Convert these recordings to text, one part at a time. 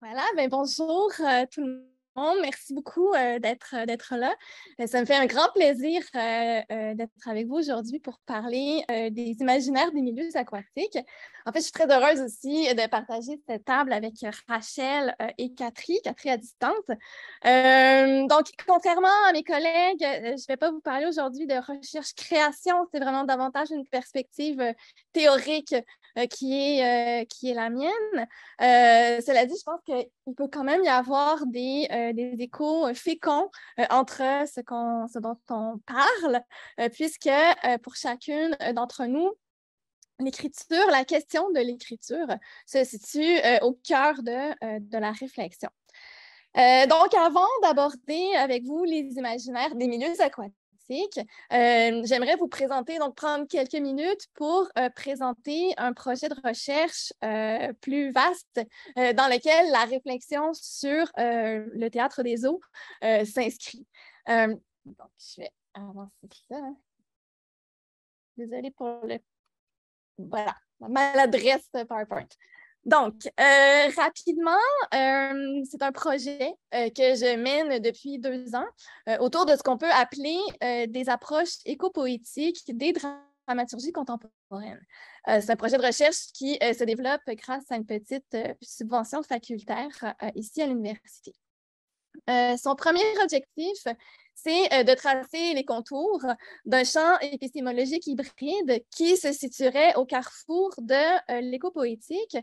Voilà, ben bonjour euh, tout le monde. Merci beaucoup euh, d'être euh, d'être là. ça me fait un grand plaisir d'être avec vous aujourd'hui pour parler des imaginaires des milieux aquatiques. En fait, je suis très heureuse aussi de partager cette table avec Rachel et Catherine, Catherine à distance. donc, contrairement à mes collègues, je ne vais pas vous parler aujourd'hui de recherche-création. C'est vraiment davantage une perspective théorique euh, qui, est, euh, qui est la mienne. Euh, cela dit, je pense qu'il peut quand même y avoir des, échos féconds entre ce, ce dont on parle, puisque pour chacune d'entre nous, l'écriture, la question de l'écriture se situe au cœur de, la réflexion. donc, avant d'aborder avec vous les imaginaires des milieux aquatiques, euh, j'aimerais vous présenter, donc prendre quelques minutes pour euh, présenter un projet de recherche euh, plus vaste dans lequel la réflexion sur le théâtre des eaux s'inscrit. donc, je vais avancer ça. Désolée pour le... Voilà, ma maladresse PowerPoint. Donc, euh, rapidement, euh, c'est un projet euh, que je mène depuis deux ans autour de ce qu'on peut appeler des approches éco-poétiques des dramaturgies contemporaines. c'est un projet de recherche qui se développe grâce à une petite subvention facultaire ici à l'université. Euh, son premier objectif, c'est euh, de tracer les contours d'un champ épistémologique hybride qui se situerait au carrefour de euh, l'éco-poétique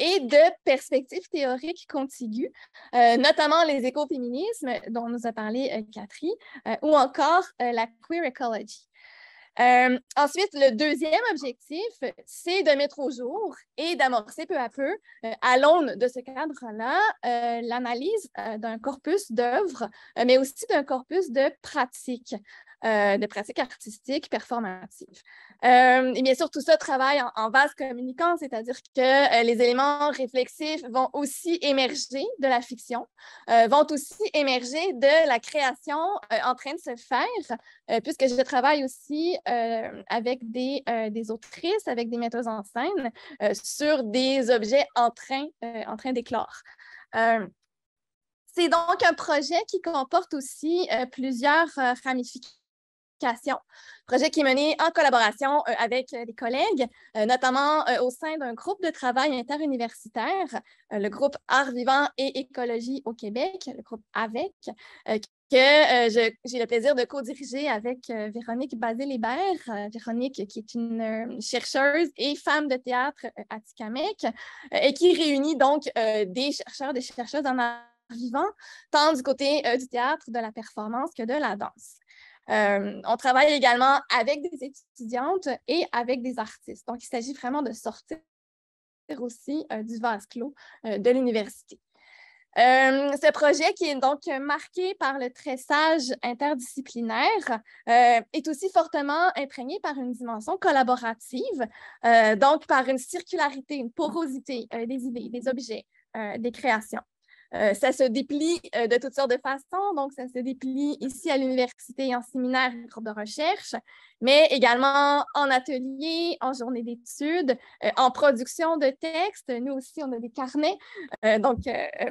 et de perspectives théoriques contiguës, notamment les écoféminismes dont nous a parlé Catherine, ou encore la queer ecology. Euh, ensuite, le deuxième objectif, c'est de mettre au jour et d'amorcer peu à peu, euh, à l'aune de ce cadre-là, euh, l'analyse d'un corpus d'œuvres, mais aussi d'un corpus de pratiques, de pratiques artistiques performatives. Euh, et bien sûr, tout ça travaille en, vase communicant, c'est-à-dire que euh, les éléments réflexifs vont aussi émerger de la fiction, euh, vont aussi émerger de la création en train de se faire, puisque je travaille aussi avec des, des, autrices, avec des metteuses en scène sur des objets en train, en train d'éclore. C'est donc un projet qui comporte aussi plusieurs ramifications Projet qui est mené en collaboration euh, avec euh, des collègues, euh, notamment au sein d'un groupe de travail interuniversitaire, le groupe Art vivant et écologie au Québec, le groupe AVEC, que j'ai le plaisir de co-diriger avec Véronique basile lébert Véronique, qui est une chercheuse et femme de théâtre à Ticamec, et qui réunit donc des chercheurs, des chercheuses en art vivant, tant du côté du théâtre, de la performance que de la danse. Euh, on travaille également avec des étudiantes et avec des artistes. Donc, il s'agit vraiment de sortir aussi euh, du vase clos euh, de l'université. ce projet, qui est donc marqué par le tressage interdisciplinaire, est aussi fortement imprégné par une dimension collaborative, donc par une circularité, une porosité des idées, des objets, des créations. Euh, ça se déplie euh, de toutes sortes de façons. Donc, ça se déplie ici à l'université en séminaire et groupe de recherche, mais également en atelier, en journée d'études, euh, en production de textes. Nous aussi, on a des carnets, donc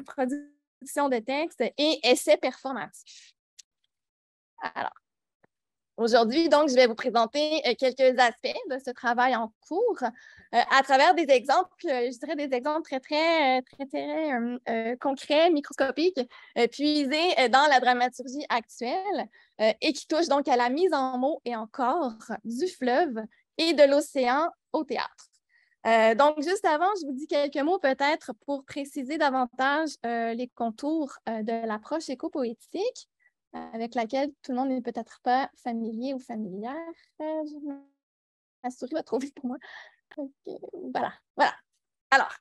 production de textes et essais performatifs. Alors, Aujourd'hui, donc, je vais vous présenter euh, quelques aspects de ce travail en cours euh, à travers des exemples, euh, je dirais des exemples très, très, très, concrets, microscopiques, puisés dans la dramaturgie actuelle et qui touchent donc à la mise en mots et en corps du fleuve et de l'océan au théâtre. donc, juste avant, je vous dis quelques mots peut-être pour préciser davantage les contours de l'approche éco-poétique avec laquelle tout le monde n'est peut-être pas familier ou familière. Euh, ma souris va vite pour moi. voilà, voilà. Alors,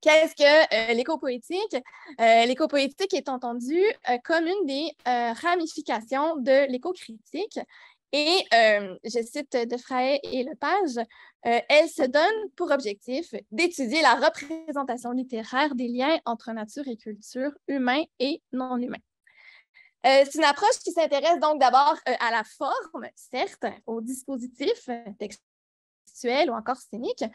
qu'est-ce que euh, l'éco-poétique? Euh, l'éco-poétique est entendue comme une des ramifications de l'éco-critique. Et je cite de Defray et Lepage, elle se donne pour objectif d'étudier la représentation littéraire des liens entre nature et culture, humain et non humain. Euh, c'est une approche qui s'intéresse donc d'abord euh, à la forme, certes, au dispositif textuel ou encore scénique, euh,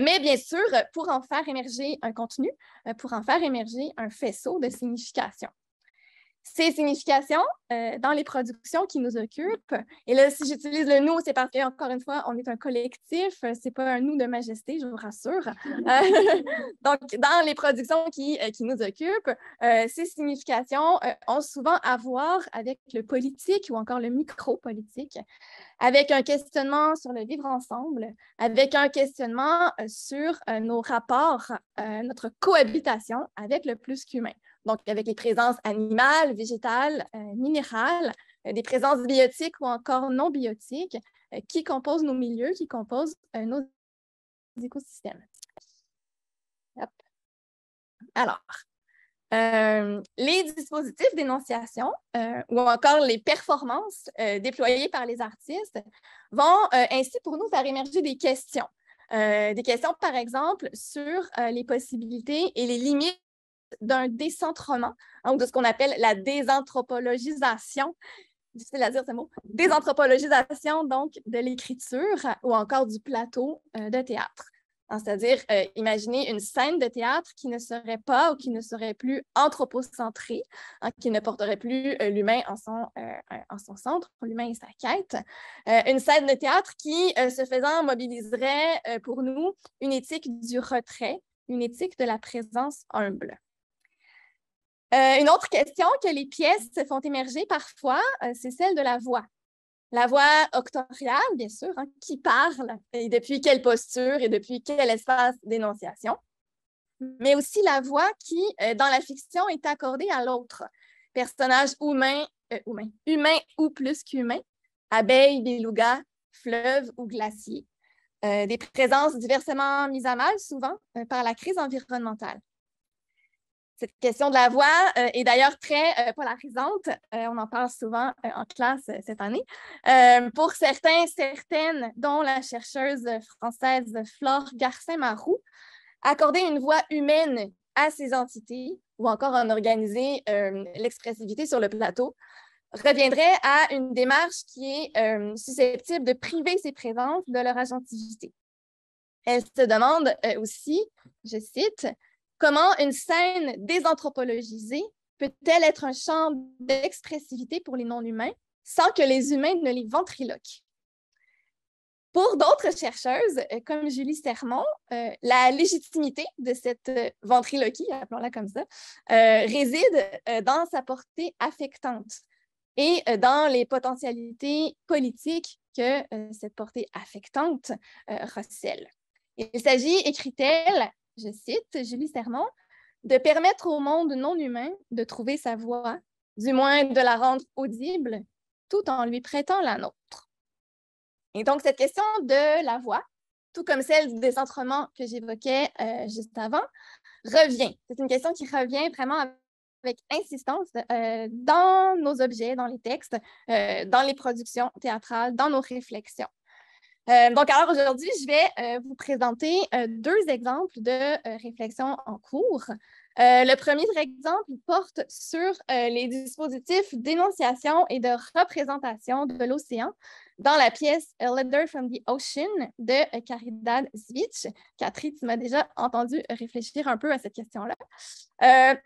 mais bien sûr, pour en faire émerger un contenu, pour en faire émerger un faisceau de signification ces significations euh, dans les productions qui nous occupent. Et là, si j'utilise le nous, c'est parce qu'encore une fois, on est un collectif, euh, c'est pas un nous de majesté, je vous rassure. Euh, donc, dans les productions qui, qui nous occupent, ces significations ont souvent à voir avec le politique ou encore le micro-politique, avec un questionnement sur le vivre ensemble, avec un questionnement sur nos rapports, notre cohabitation avec le plus qu'humain donc avec les présences animales, végétales, euh, minérales, euh, des présences biotiques ou encore non biotiques euh, qui composent nos milieux, qui composent nos écosystèmes. Alors, les dispositifs d'énonciation ou encore les performances déployées par les artistes vont ainsi pour nous faire émerger des questions. des questions, par exemple, sur les possibilités et les limites d'un décentrement donc hein, de ce qu'on appelle la désanthropologisation. Difficile à dire ce mot. Désanthropologisation, donc, de l'écriture ou encore du plateau euh, de théâtre. Hein, c'est-à-dire, euh, imaginer une scène de théâtre qui ne serait pas ou qui ne serait plus anthropocentrée, hein, qui ne porterait plus euh, l'humain en, son en, son centre, l'humain et sa quête. une scène de théâtre qui, se faisant, mobiliserait pour nous une éthique du retrait, une éthique de la présence humble. Euh, une autre question que les pièces font émerger parfois, euh, c'est celle de la voix. La voix octoriale, bien sûr, hein, qui parle et depuis quelle posture et depuis quel espace d'énonciation, mais aussi la voix qui, euh, dans la fiction, est accordée à l'autre, personnage humain, humain ou plus qu'humain, abeille, beluga, fleuve ou glacier. des présences diversement mises à mal souvent par la crise environnementale. Cette question de la voix euh, est d'ailleurs très euh, polarisante. Euh, on en parle souvent en classe cette année. pour certains, certaines, dont la chercheuse française Flore Garcin-Maroux, accorder une voix humaine à ces entités ou encore en organiser l'expressivité sur le plateau reviendrait à une démarche qui est susceptible de priver ces présences de leur agentivité. Elle se demande aussi, je cite, Comment une scène désanthropologisée peut-elle être un champ d'expressivité pour les non-humains sans que les humains ne les ventriloquent? Pour d'autres chercheuses, euh, comme Julie Sermon, euh, la légitimité de cette euh, ventriloquie, appelons-la comme ça, réside dans sa portée affectante et dans les potentialités politiques que cette portée affectante recèle. Il s'agit, écrit-elle, je cite Julie Sermon, de permettre au monde non humain de trouver sa voix, du moins de la rendre audible, tout en lui prêtant la nôtre. Et donc, cette question de la voix, tout comme celle du décentrement que j'évoquais euh, juste avant, revient. C'est une question qui revient vraiment avec insistance euh, dans nos objets, dans les textes, euh, dans les productions théâtrales, dans nos réflexions. Euh, donc, alors aujourd'hui, je vais euh, vous présenter euh, deux exemples de réflexion en cours. le premier exemple porte sur les dispositifs d'énonciation et de représentation de l'océan dans la pièce A Letter from the Ocean de Caridad Zvitch. Catherine, tu m'as déjà entendu réfléchir un peu à cette question-là.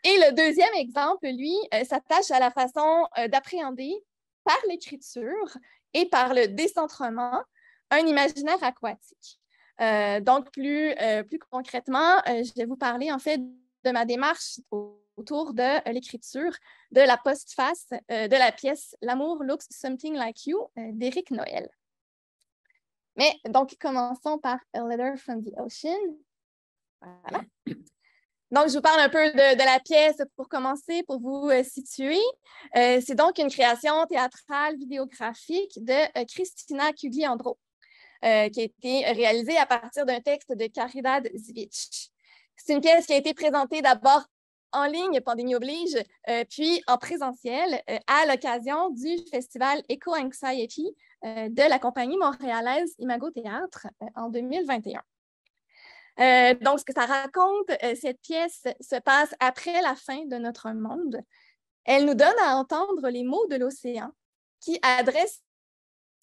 et le deuxième exemple, lui, s'attache à la façon d'appréhender par l'écriture et par le décentrement un imaginaire aquatique. Euh, donc, plus, euh, plus concrètement, euh, je vais vous parler en fait de ma démarche autour de l'écriture de la postface de la pièce L'amour looks something like you d'Éric Noël. Mais donc, commençons par A Letter from the Ocean. Voilà. Donc, je vous parle un peu de, la pièce pour commencer, pour vous situer. c'est donc une création théâtrale vidéographique de Christina Cugliandro. Euh, qui a été réalisée à partir d'un texte de Caridad Zivic. C'est une pièce qui a été présentée d'abord en ligne, pandémie oblige, euh, puis en présentiel euh, à l'occasion du festival Eco Anxiety de la compagnie montréalaise Imago Théâtre en 2021. donc, ce que ça raconte, cette pièce se passe après la fin de notre monde. Elle nous donne à entendre les mots de l'océan qui adresse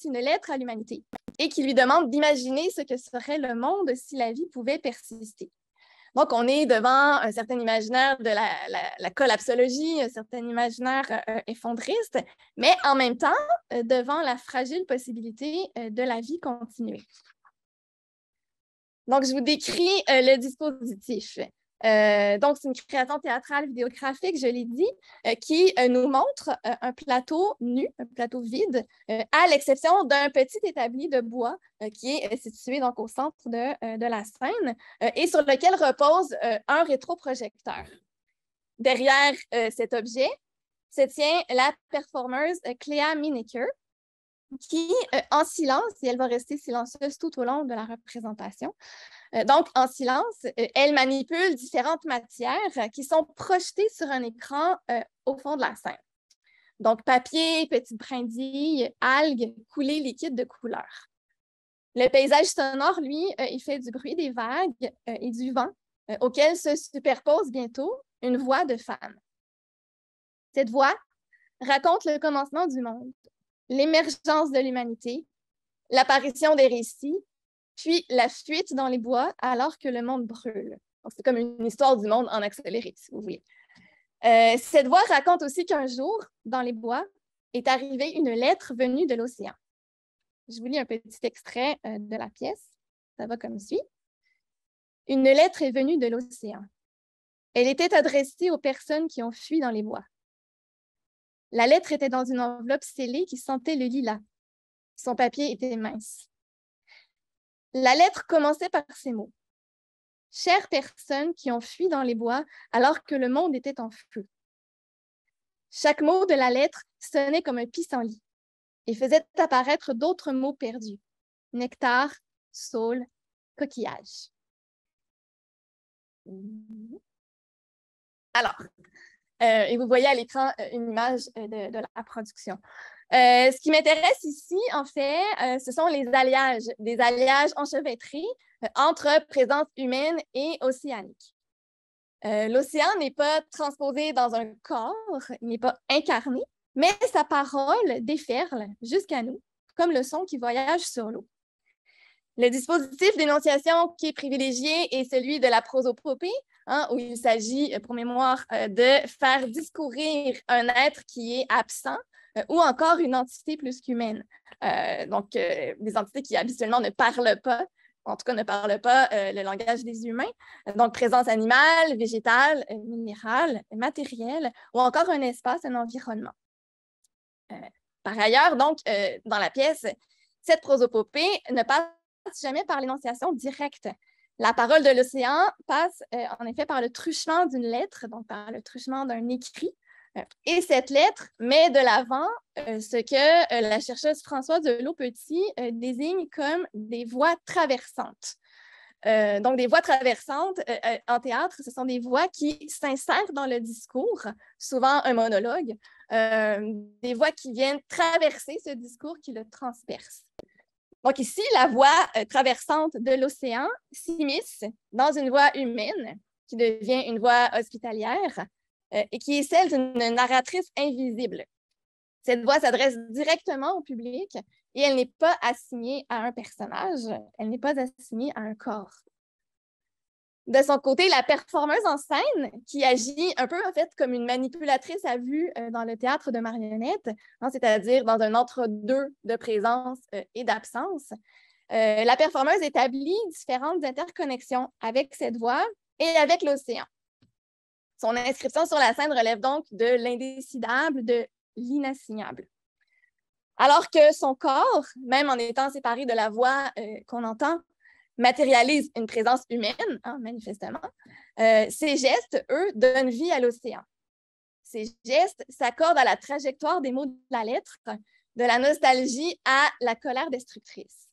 une lettre à l'humanité et qui lui demande d'imaginer ce que serait le monde si la vie pouvait persister. Donc, on est devant un certain imaginaire de la, collapsologie, un certain imaginaire euh, euh, effondriste, mais en même temps, euh, devant la fragile possibilité de la vie continuer. Donc, je vous décris le dispositif. Euh, donc, c'est une création théâtrale vidéographique, je l'ai dit, euh, qui euh, nous montre un plateau nu, un plateau vide, à l'exception d'un petit établi de bois qui est situé donc au centre de, de la scène et sur lequel repose un rétroprojecteur. Derrière cet objet se tient la performeuse Cléa Mineker, qui, euh, en silence, et elle va rester silencieuse tout au long de la représentation, euh, donc en silence, euh, elle manipule différentes matières qui sont projetées sur un écran au fond de la scène. Donc papier, petites brindilles, algues, coulées liquides de couleur. Le paysage sonore, lui, il fait du bruit des vagues et du vent, auquel se superpose bientôt une voix de femme. Cette voix raconte le commencement du monde, l'émergence de l'humanité, l'apparition des récits, puis la fuite dans les bois alors que le monde brûle. c'est comme une histoire du monde en accéléré, si vous voulez. Euh, cette voix raconte aussi qu'un jour, dans les bois, est arrivée une lettre venue de l'océan. Je vous lis un petit extrait euh, de la pièce. Ça va comme suit. Une lettre est venue de l'océan. Elle était adressée aux personnes qui ont fui dans les bois. La lettre était dans une enveloppe scellée qui sentait le lilas. Son papier était mince. La lettre commençait par ces mots. Chères personnes qui ont fui dans les bois alors que le monde était en feu. Chaque mot de la lettre sonnait comme un pissenlit et faisait apparaître d'autres mots perdus. Nectar, saule, coquillage. Alors, euh, et vous voyez à l'écran euh, une image euh, de, la production. ce qui m'intéresse ici, en fait, ce sont les alliages, des alliages enchevêtrés entre présence humaine et océanique. L'océan n'est pas transposé dans un corps, il n'est pas incarné, mais sa parole déferle jusqu'à nous, comme le son qui voyage sur l'eau. Le dispositif d'énonciation qui est privilégié est celui de la prosopopée, Hein, où il s'agit, euh, pour mémoire, euh, de faire discourir un être qui est absent euh, ou encore une entité plus qu'humaine. donc, des entités qui habituellement ne parlent pas, en tout cas ne parlent pas le langage des humains. Donc, présence animale, végétale, minérale, matérielle, ou encore un espace, un environnement. par ailleurs, donc, dans la pièce, cette prosopopée ne passe jamais par l'énonciation directe. La parole de l'océan passe euh, en effet par le truchement d'une lettre, donc par le truchement d'un écrit. Euh, et cette lettre met de l'avant euh, ce que la chercheuse Françoise de petit désigne comme des voies traversantes. donc, des voies traversantes en théâtre, ce sont des voix qui s'insèrent dans le discours, souvent un monologue, des voix qui viennent traverser ce discours, qui le transpercent. Donc ici, la voie euh, traversante de l'océan s'immisce dans une voie humaine qui devient une voie hospitalière euh, et qui est celle d'une narratrice invisible. Cette voix s'adresse directement au public et elle n'est pas assignée à un personnage, elle n'est pas assignée à un corps de son côté, la performeuse en scène, qui agit un peu en fait comme une manipulatrice à vue euh, dans le théâtre de marionnettes, hein, c'est-à-dire dans un entre-deux de présence euh, et d'absence. Euh, la performeuse établit différentes interconnexions avec cette voix et avec l'océan. Son inscription sur la scène relève donc de l'indécidable, de l'inassignable. Alors que son corps, même en étant séparé de la voix qu'on entend, matérialise une présence humaine, hein, manifestement, euh, ces gestes, eux, donnent vie à l'océan. Ces gestes s'accordent à la trajectoire des mots de la lettre, de la nostalgie à la colère destructrice.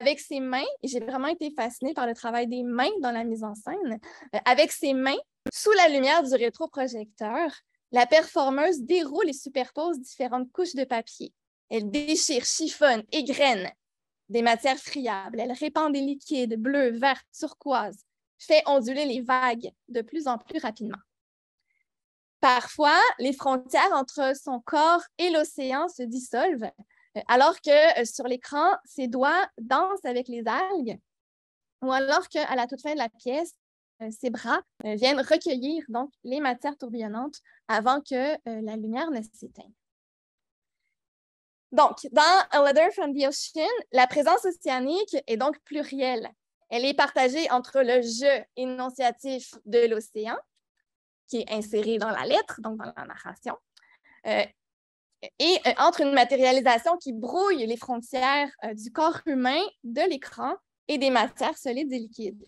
Avec ses mains, j'ai vraiment été fascinée par le travail des mains dans la mise en scène. Euh, avec ses mains, sous la lumière du rétroprojecteur, la performeuse déroule et superpose différentes couches de papier. Elle déchire, chiffonne, égrène, des matières friables. Elle répand des liquides bleus, verts, turquoises, fait onduler les vagues de plus en plus rapidement. Parfois, les frontières entre son corps et l'océan se dissolvent, euh, alors que euh, sur l'écran, ses doigts dansent avec les algues, ou alors qu'à la toute fin de la pièce, euh, ses bras viennent recueillir donc les matières tourbillonnantes avant que la lumière ne s'éteigne. Donc, dans A Letter from the Ocean, la présence océanique est donc plurielle. Elle est partagée entre le jeu énonciatif de l'océan, qui est inséré dans la lettre, donc dans la narration, euh, et euh, entre une matérialisation qui brouille les frontières euh, du corps humain, de l'écran et des matières solides et liquides.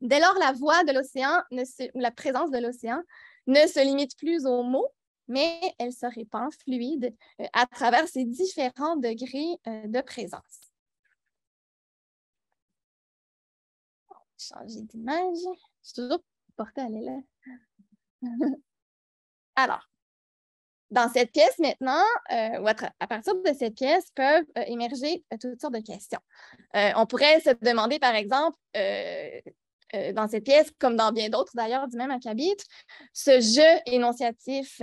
Dès lors, la voix de l'océan, la présence de l'océan ne se limite plus aux mots, mais elle se répand fluide euh, à travers ces différents degrés euh, de présence. changer d'image. Je suis toujours portée à l'élève. Alors, dans cette pièce maintenant, euh, ou à, partir de cette pièce, peuvent émerger toutes sortes de questions. on pourrait se demander, par exemple, dans cette pièce, comme dans bien d'autres d'ailleurs du même acabit, ce jeu énonciatif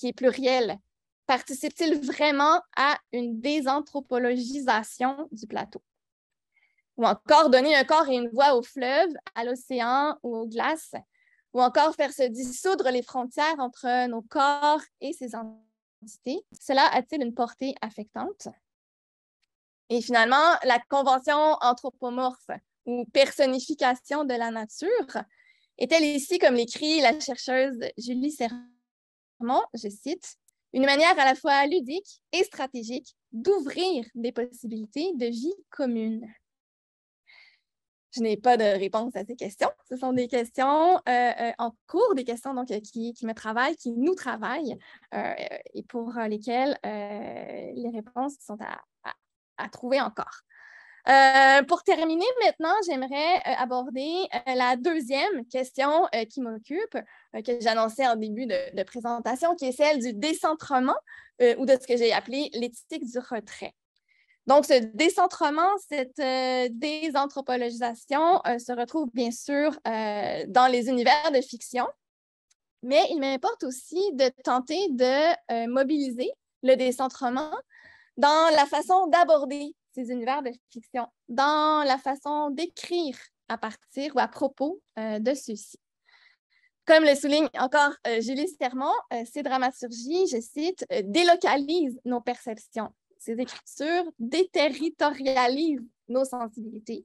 qui est pluriel, participe-t-il vraiment à une désanthropologisation du plateau? Ou encore donner un corps et une voix au fleuve, à l'océan ou aux glaces? Ou encore faire se dissoudre les frontières entre nos corps et ces entités? Cela a-t-il une portée affectante? Et finalement, la convention anthropomorphe ou personnification de la nature est-elle ici, comme l'écrit la chercheuse Julie serre, je cite, une manière à la fois ludique et stratégique d'ouvrir des possibilités de vie commune. Je n'ai pas de réponse à ces questions. Ce sont des questions euh, euh, en cours, des questions donc, euh, qui, qui me travaillent, qui nous travaillent et pour lesquelles les réponses sont à trouver encore. Euh, pour terminer maintenant, j'aimerais euh, aborder euh, la deuxième question qui m'occupe, que j'annonçais en début de, de, présentation, qui est celle du décentrement ou de ce que j'ai appelé l'éthique du retrait. Donc, ce décentrement, cette désanthropologisation se retrouve bien sûr dans les univers de fiction, mais il m'importe aussi de tenter de mobiliser le décentrement dans la façon d'aborder ces univers de fiction dans la façon d'écrire à partir ou à propos euh, de ceux-ci. Comme le souligne encore euh, Julie Sermon, euh, ces dramaturgies, je cite, délocalisent nos perceptions. Ces écritures déterritorialisent nos sensibilités.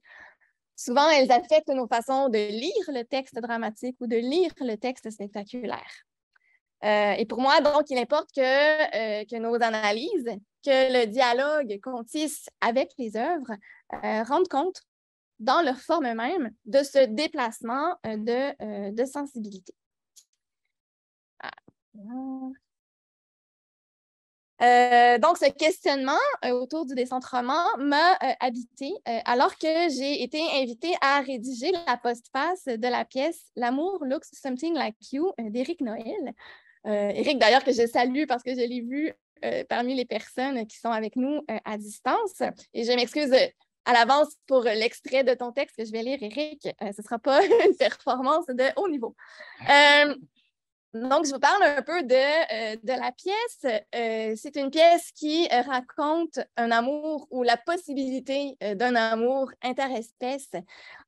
Souvent, elles affectent nos façons de lire le texte dramatique ou de lire le texte spectaculaire. Euh, et pour moi, donc, il importe euh, que, nos analyses, que le dialogue qu'on tisse avec les œuvres euh, rendent compte, dans leur forme même, de ce déplacement de, sensibilité. Ah. donc, ce questionnement autour du décentrement m'a habité alors que j'ai été invitée à rédiger la postface de la pièce L'amour looks something like you d'Éric Noël, Eric, euh, d'ailleurs, que je salue parce que je l'ai vu euh, parmi les personnes qui sont avec nous euh, à distance. Et je m'excuse à l'avance pour l'extrait de ton texte que je vais lire, Eric. ce ne sera pas une performance de haut niveau. Donc, je vous parle un peu de, la pièce. c'est une pièce qui raconte un amour ou la possibilité d'un amour interespèce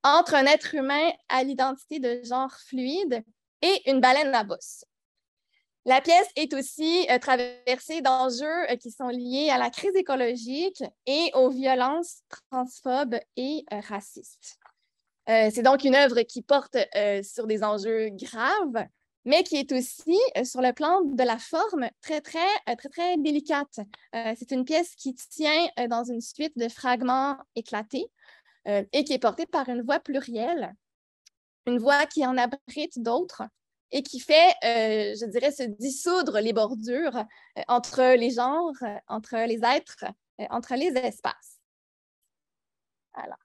entre un être humain à l'identité de genre fluide et une baleine à bosse. La pièce est aussi euh, traversée d'enjeux euh, qui sont liés à la crise écologique et aux violences transphobes et euh, racistes. c'est donc une œuvre qui porte sur des enjeux graves, mais qui est aussi, sur le plan de la forme, très, très, très, très délicate. c'est une pièce qui tient dans une suite de fragments éclatés et qui est portée par une voix plurielle, une voix qui en abrite d'autres et qui fait, euh, je dirais, se dissoudre les bordures euh, entre les genres, entre les êtres, euh, entre les espaces. Alors.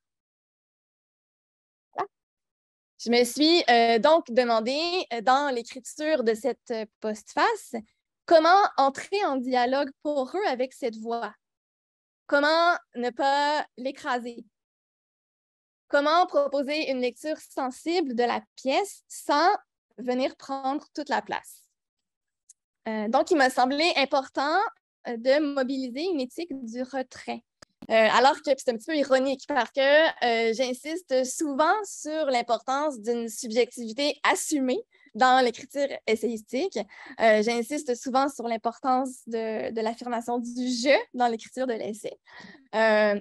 Je me suis donc demandé dans l'écriture de cette postface comment entrer en dialogue pour eux avec cette voix. Comment ne pas l'écraser, comment proposer une lecture sensible de la pièce sans venir prendre toute la place. Euh, donc, il m'a semblé important euh, de mobiliser une éthique du retrait. Euh, alors que c'est un petit peu ironique parce que j'insiste souvent sur l'importance d'une subjectivité assumée dans l'écriture essayistique. j'insiste souvent sur l'importance de, de l'affirmation du je dans l'écriture de l'essai.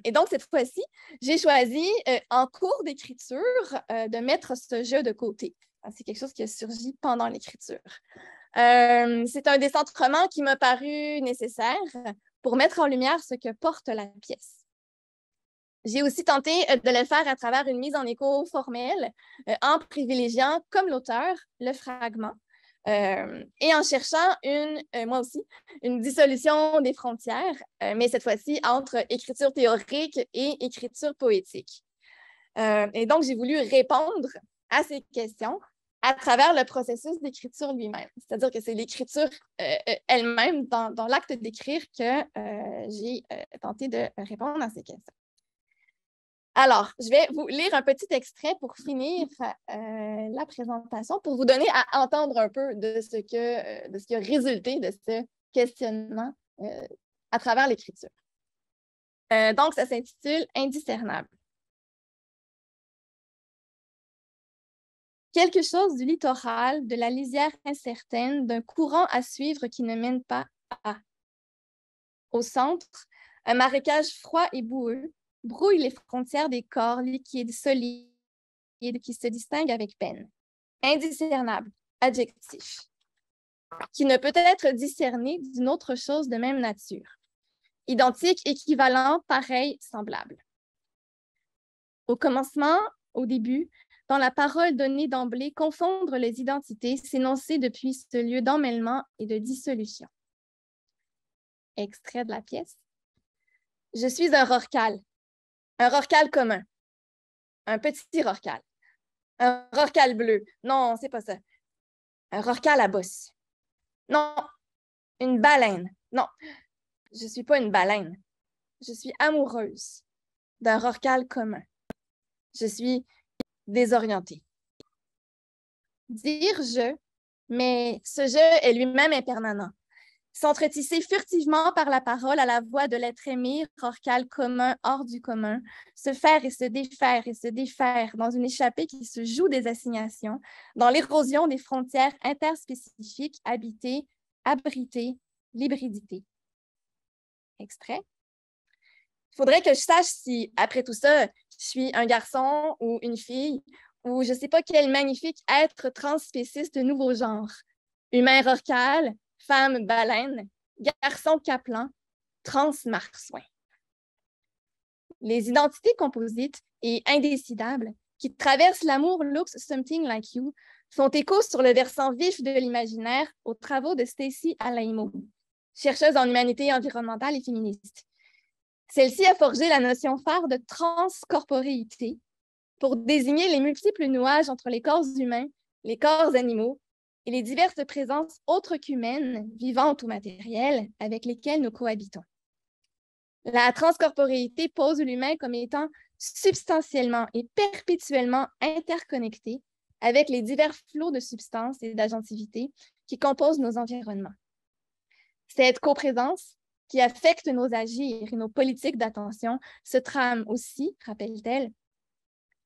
et donc, cette fois-ci, j'ai choisi en cours d'écriture de mettre ce je de côté. Ah, c'est quelque chose qui a surgi pendant l'écriture. Euh, c'est un décentrement qui m'a paru nécessaire pour mettre en lumière ce que porte la pièce. J'ai aussi tenté euh, de le faire à travers une mise en écho formelle, euh, en privilégiant, comme l'auteur, le fragment, et en cherchant moi aussi, une dissolution des frontières, mais cette fois-ci entre écriture théorique et écriture poétique. et donc, j'ai voulu répondre à ces questions à travers le processus d'écriture lui-même. C'est-à-dire que c'est l'écriture euh, euh, elle-même, dans, l'acte d'écrire, que euh, j'ai tenté de répondre à ces questions. Alors, je vais vous lire un petit extrait pour finir la présentation, pour vous donner à entendre un peu de ce, que, de ce qui a résulté de ce questionnement à travers l'écriture. donc, ça s'intitule Indiscernable. quelque chose du littoral, de la lisière incertaine, d'un courant à suivre qui ne mène pas à. Au centre, un marécage froid et boueux brouille les frontières des corps liquides, solides, qui se distinguent avec peine. Indiscernable, adjectif, qui ne peut être discerné d'une autre chose de même nature. Identique, équivalent, pareil, semblable. Au commencement, au début, dans la parole donnée d'emblée, confondre les identités, s'énoncer depuis ce lieu d'emmêlement et de dissolution. Extrait de la pièce. Je suis un rorcal, un rorcal commun, un petit rorcal, un rorcal bleu. Non, c'est pas ça. Un rorcal à bosse. Non, une baleine. Non, je suis pas une baleine. Je suis amoureuse d'un rorcal commun. Je suis désorienté. Dire je, mais ce je est lui-même impermanent. S'entretisser furtivement par la parole à la voix de l'être aimé, orcal commun, hors du commun, se faire et se défaire et se défaire dans une échappée qui se joue des assignations, dans l'érosion des frontières interspécifiques, habitées, abritées, l'hybridité. Exprès. Il faudrait que je sache si, après tout ça, suis un garçon ou une fille ou je ne sais pas quel magnifique être transspéciste de nouveau genre. Humain rorcal, femme baleine, garçon caplan, trans marsouin. Les identités composites et indécidables qui traversent l'amour looks something like you sont échos sur le versant vif de l'imaginaire aux travaux de Stacy Alaimo, chercheuse en humanité environnementale et féministe. Celle-ci a forgé la notion phare de transcorporéité pour désigner les multiples nuages entre les corps humains, les corps animaux et les diverses présences autres qu'humaines, vivantes ou matérielles, avec lesquelles nous cohabitons. La transcorporéité pose l'humain comme étant substantiellement et perpétuellement interconnecté avec les divers flots de substances et d'agentivités qui composent nos environnements. Cette coprésence qui affectent nos agirs et nos politiques d'attention se trame aussi, rappelle-t-elle,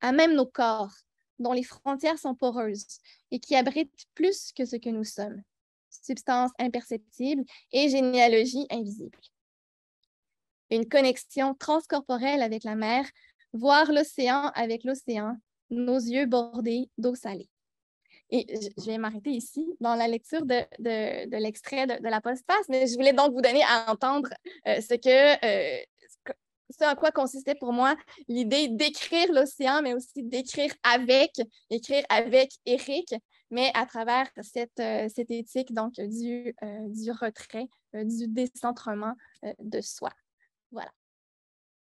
à même nos corps, dont les frontières sont poreuses et qui abritent plus que ce que nous sommes, substances imperceptibles et généalogie invisible. Une connexion transcorporelle avec la mer, voir l'océan avec l'océan, nos yeux bordés d'eau salée. Et je vais m'arrêter ici dans la lecture de, de, de l'extrait de, la postface, mais je voulais donc vous donner à entendre euh, ce que. à euh, quoi consistait pour moi l'idée d'écrire l'océan, mais aussi d'écrire avec, écrire avec Eric, mais à travers cette, euh, cette éthique donc du, du retrait, du décentrement de soi. Voilà.